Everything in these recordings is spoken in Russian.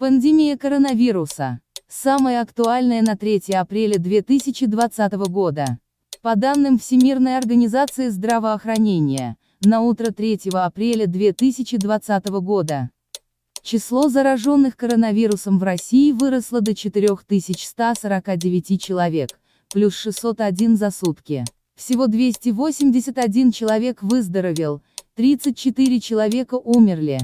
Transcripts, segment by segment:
Пандемия коронавируса. Самая актуальная на 3 апреля 2020 года. По данным Всемирной организации здравоохранения, на утро 3 апреля 2020 года. Число зараженных коронавирусом в России выросло до 4149 человек, плюс 601 за сутки. Всего 281 человек выздоровел, 34 человека умерли.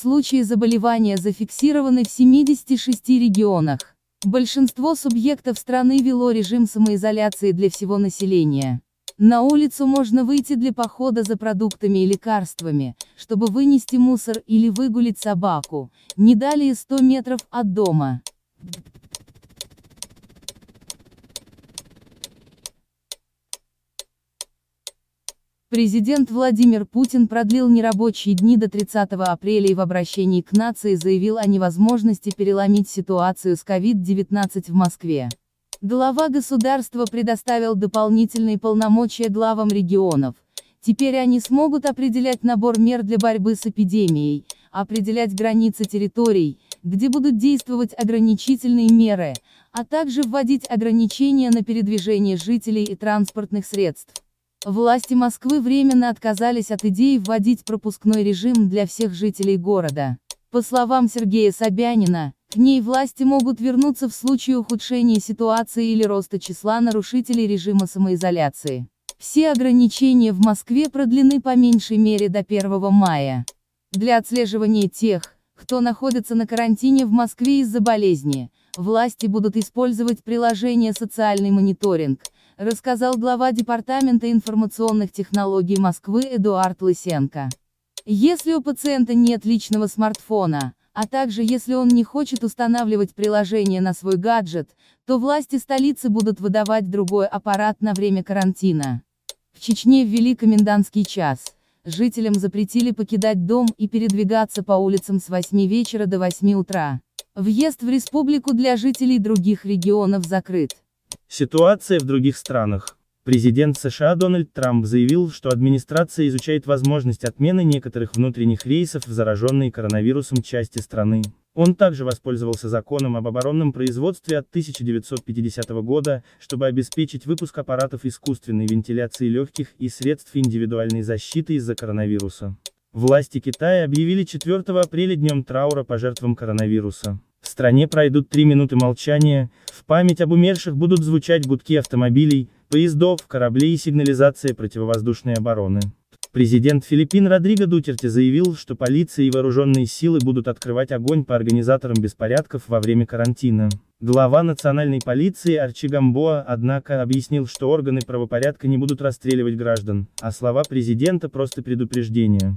Случаи заболевания зафиксированы в 76 регионах. Большинство субъектов страны вело режим самоизоляции для всего населения. На улицу можно выйти для похода за продуктами и лекарствами, чтобы вынести мусор или выгулить собаку, не далее 100 метров от дома. Президент Владимир Путин продлил нерабочие дни до 30 апреля и в обращении к нации заявил о невозможности переломить ситуацию с COVID-19 в Москве. Глава государства предоставил дополнительные полномочия главам регионов. Теперь они смогут определять набор мер для борьбы с эпидемией, определять границы территорий, где будут действовать ограничительные меры, а также вводить ограничения на передвижение жителей и транспортных средств. Власти Москвы временно отказались от идеи вводить пропускной режим для всех жителей города. По словам Сергея Собянина, к ней власти могут вернуться в случае ухудшения ситуации или роста числа нарушителей режима самоизоляции. Все ограничения в Москве продлены по меньшей мере до 1 мая. Для отслеживания тех, кто находится на карантине в Москве из-за болезни, власти будут использовать приложение «Социальный мониторинг», рассказал глава Департамента информационных технологий Москвы Эдуард Лысенко. Если у пациента нет личного смартфона, а также если он не хочет устанавливать приложение на свой гаджет, то власти столицы будут выдавать другой аппарат на время карантина. В Чечне ввели комендантский час, жителям запретили покидать дом и передвигаться по улицам с 8 вечера до 8 утра. Въезд в республику для жителей других регионов закрыт. Ситуация в других странах. Президент США Дональд Трамп заявил, что администрация изучает возможность отмены некоторых внутренних рейсов в зараженные коронавирусом части страны. Он также воспользовался законом об оборонном производстве от 1950 года, чтобы обеспечить выпуск аппаратов искусственной вентиляции легких и средств индивидуальной защиты из-за коронавируса. Власти Китая объявили 4 апреля днем траура по жертвам коронавируса стране пройдут три минуты молчания, в память об умерших будут звучать гудки автомобилей, поездов, кораблей и сигнализация противовоздушной обороны. Президент Филиппин Родриго Дутерти заявил, что полиция и вооруженные силы будут открывать огонь по организаторам беспорядков во время карантина. Глава национальной полиции Арчи Гамбоа, однако, объяснил, что органы правопорядка не будут расстреливать граждан, а слова президента просто предупреждение.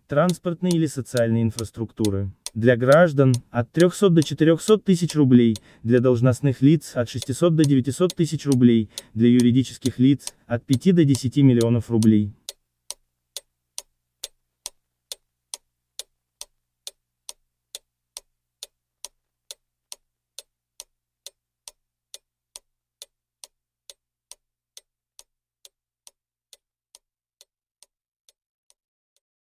транспортной или социальной инфраструктуры. Для граждан – от 300 до 400 тысяч рублей, для должностных лиц – от 600 до 900 тысяч рублей, для юридических лиц – от 5 до 10 миллионов рублей.